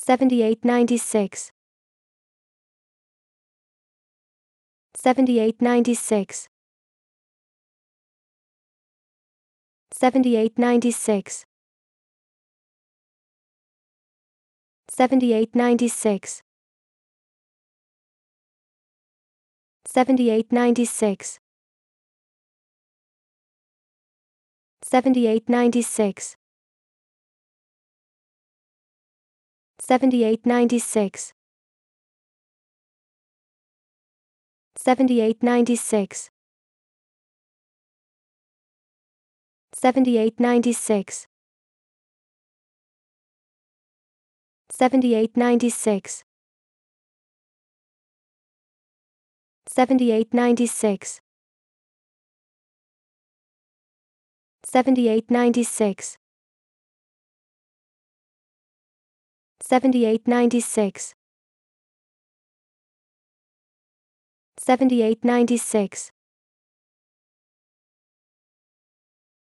7896 7896 7896 7896 7896 7896 7896 7896 7896 7896 7896 7896 7896 7896